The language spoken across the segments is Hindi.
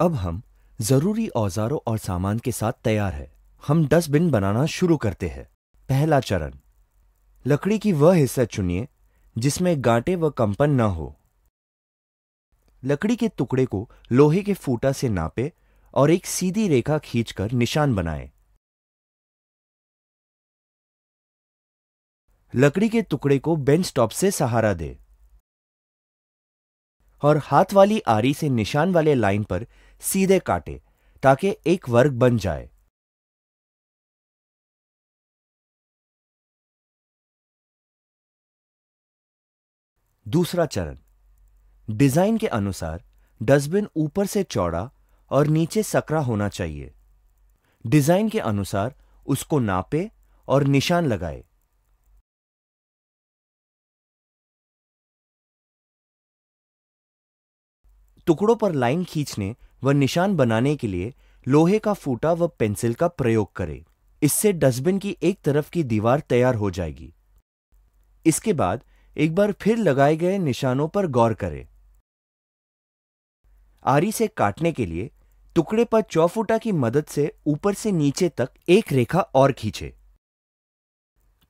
अब हम ज़रूरी औजारों और सामान के साथ तैयार है हम डस्टबिन बनाना शुरू करते हैं पहला चरण लकड़ी की वह हिस्सा चुनिए जिसमें गांटे व कंपन न हो लकड़ी के टुकड़े को लोहे के फूटा से नापे और एक सीधी रेखा खींचकर निशान बनाए लकड़ी के टुकड़े को बेंच टॉप से सहारा दे और हाथ वाली आरी से निशान वाले लाइन पर सीधे काटे ताकि एक वर्ग बन जाए दूसरा चरण डिजाइन के अनुसार डस्टबिन ऊपर से चौड़ा और नीचे सकरा होना चाहिए डिजाइन के अनुसार उसको नापे और निशान लगाए टुकड़ों पर लाइन खींचने व निशान बनाने के लिए लोहे का फूटा व पेंसिल का प्रयोग करें इससे डस्टबिन की एक तरफ की दीवार तैयार हो जाएगी इसके बाद एक बार फिर लगाए गए निशानों पर गौर करें आरी से काटने के लिए टुकड़े पर चौफुटा की मदद से ऊपर से नीचे तक एक रेखा और खींचे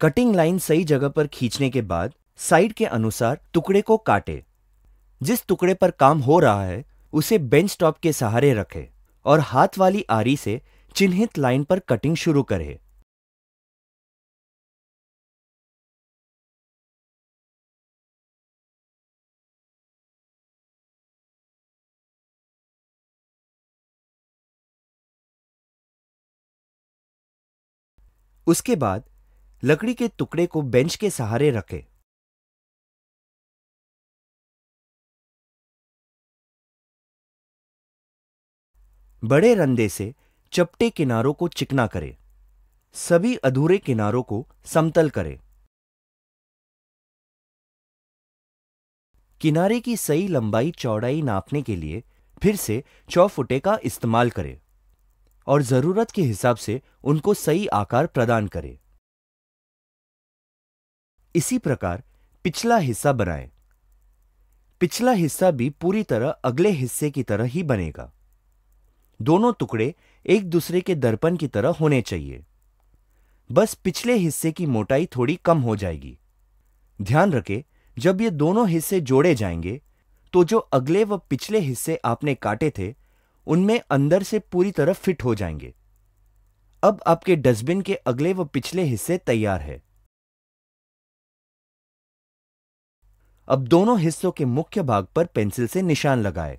कटिंग लाइन सही जगह पर खींचने के बाद साइड के अनुसार टुकड़े को काटे जिस टुकड़े पर काम हो रहा है उसे बेंच टॉप के सहारे रखे और हाथ वाली आरी से चिन्हित लाइन पर कटिंग शुरू करे उसके बाद लकड़ी के टुकड़े को बेंच के सहारे रखें बड़े रंधे से चपटे किनारों को चिकना करें सभी अधूरे किनारों को समतल करें किनारे की सही लंबाई चौड़ाई नापने के लिए फिर से चौफुटे का इस्तेमाल करें और जरूरत के हिसाब से उनको सही आकार प्रदान करें इसी प्रकार पिछला हिस्सा बनाएं। पिछला हिस्सा भी पूरी तरह अगले हिस्से की तरह ही बनेगा दोनों टुकड़े एक दूसरे के दर्पण की तरह होने चाहिए बस पिछले हिस्से की मोटाई थोड़ी कम हो जाएगी ध्यान रखें जब ये दोनों हिस्से जोड़े जाएंगे तो जो अगले व पिछले हिस्से आपने काटे थे उनमें अंदर से पूरी तरह फिट हो जाएंगे अब आपके डस्टबिन के अगले व पिछले हिस्से तैयार है अब दोनों हिस्सों के मुख्य भाग पर पेंसिल से निशान लगाएं।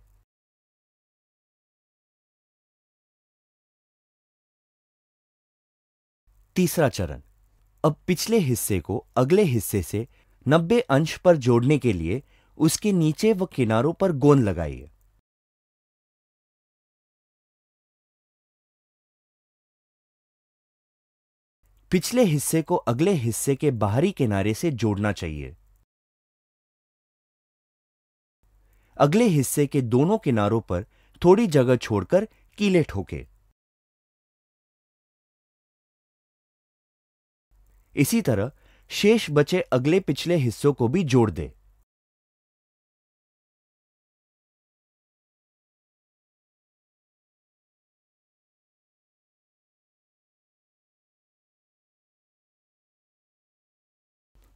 तीसरा चरण अब पिछले हिस्से को अगले हिस्से से 90 अंश पर जोड़ने के लिए उसके नीचे व किनारों पर गोंद लगाइए पिछले हिस्से को अगले हिस्से के बाहरी किनारे से जोड़ना चाहिए अगले हिस्से के दोनों किनारों पर थोड़ी जगह छोड़कर कीले ठोके इसी तरह शेष बचे अगले पिछले हिस्सों को भी जोड़ दें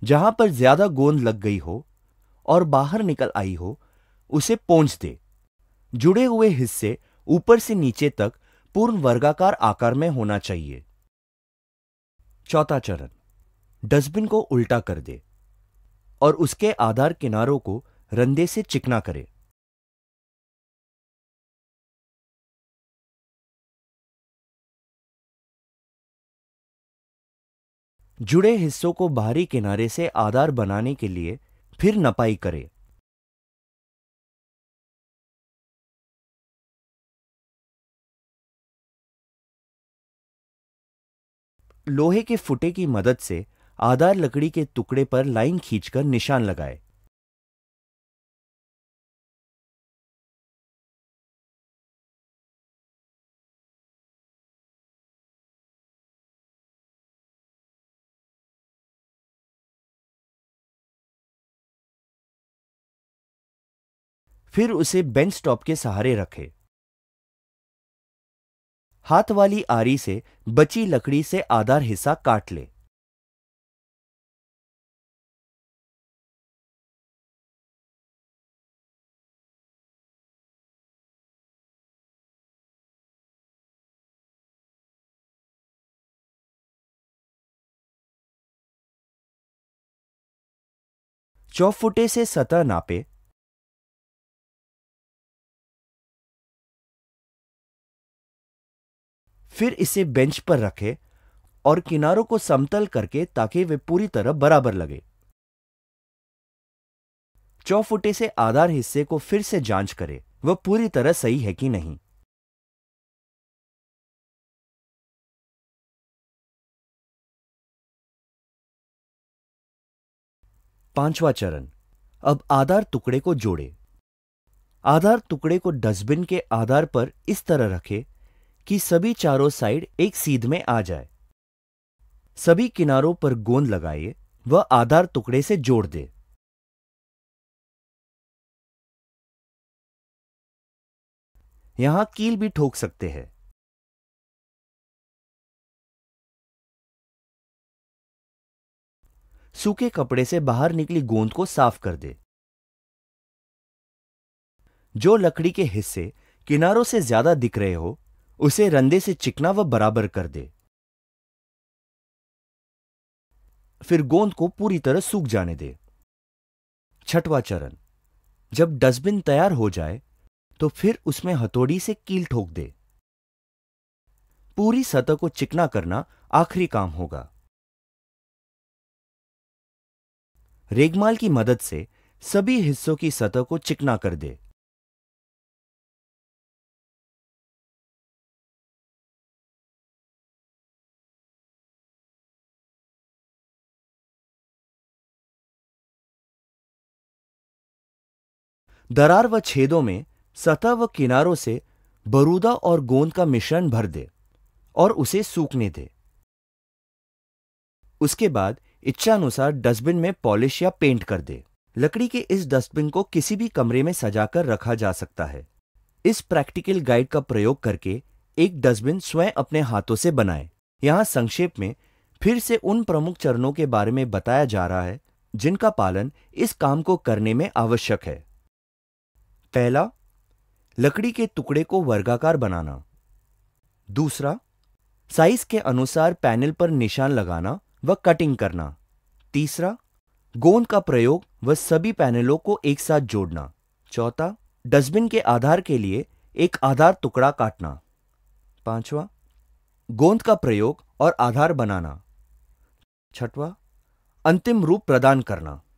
जहां पर ज्यादा गोंद लग गई हो और बाहर निकल आई हो उसे पहुंच दे जुड़े हुए हिस्से ऊपर से नीचे तक पूर्ण वर्गाकार आकार में होना चाहिए चौथा चरण डस्टबिन को उल्टा कर दे और उसके आधार किनारों को रंदे से चिकना करे जुड़े हिस्सों को बाहरी किनारे से आधार बनाने के लिए फिर नपाई करें लोहे के फुटे की मदद से आधार लकड़ी के टुकड़े पर लाइन खींचकर निशान लगाए फिर उसे बेंच टॉप के सहारे रखें। हाथ वाली आरी से बची लकड़ी से आधार हिस्सा काट लें। चौफुटे से सतह नापे फिर इसे बेंच पर रखें और किनारों को समतल करके ताकि वे पूरी तरह बराबर लगे चौफुटे से आधार हिस्से को फिर से जांच करें वह पूरी तरह सही है कि नहीं पांचवा चरण अब आधार टुकड़े को जोड़े आधार टुकड़े को डस्टबिन के आधार पर इस तरह रखें कि सभी चारों साइड एक सीध में आ जाए सभी किनारों पर गोंद लगाइए व आधार टुकड़े से जोड़ दे यहां कील भी ठोक सकते हैं सूखे कपड़े से बाहर निकली गोंद को साफ कर दे जो लकड़ी के हिस्से किनारों से ज्यादा दिख रहे हो उसे रंधे से चिकना व बराबर कर दे फिर गोंद को पूरी तरह सूख जाने दे छठवा चरण जब डस्टबिन तैयार हो जाए तो फिर उसमें हथौड़ी से कील ठोक दे पूरी सतह को चिकना करना आखिरी काम होगा रेगमाल की मदद से सभी हिस्सों की सतह को चिकना कर दे दरार व छेदों में सतह व किनारों से बरूदा और गोंद का मिश्रण भर दे और उसे सूखने दे उसके बाद इच्छानुसार डस्टबिन में पॉलिश या पेंट कर दे लकड़ी के इस डस्टबिन को किसी भी कमरे में सजाकर रखा जा सकता है इस प्रैक्टिकल गाइड का प्रयोग करके एक डस्टबिन स्वयं अपने हाथों से बनाए यहाँ संक्षेप में फिर से उन प्रमुख चरणों के बारे में बताया जा रहा है जिनका पालन इस काम को करने में आवश्यक है पहला लकड़ी के टुकड़े को वर्गाकार बनाना दूसरा साइज के अनुसार पैनल पर निशान लगाना व कटिंग करना तीसरा गोंद का प्रयोग व सभी पैनलों को एक साथ जोड़ना चौथा डस्टबिन के आधार के लिए एक आधार टुकड़ा काटना पांचवा गोंद का प्रयोग और आधार बनाना छठवा अंतिम रूप प्रदान करना